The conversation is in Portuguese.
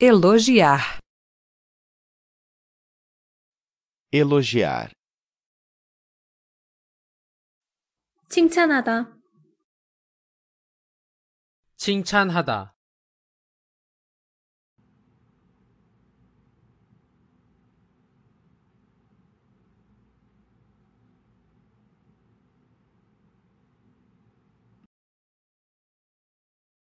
Elogiar. Elogiar. 칭찬하다. 칭찬하다.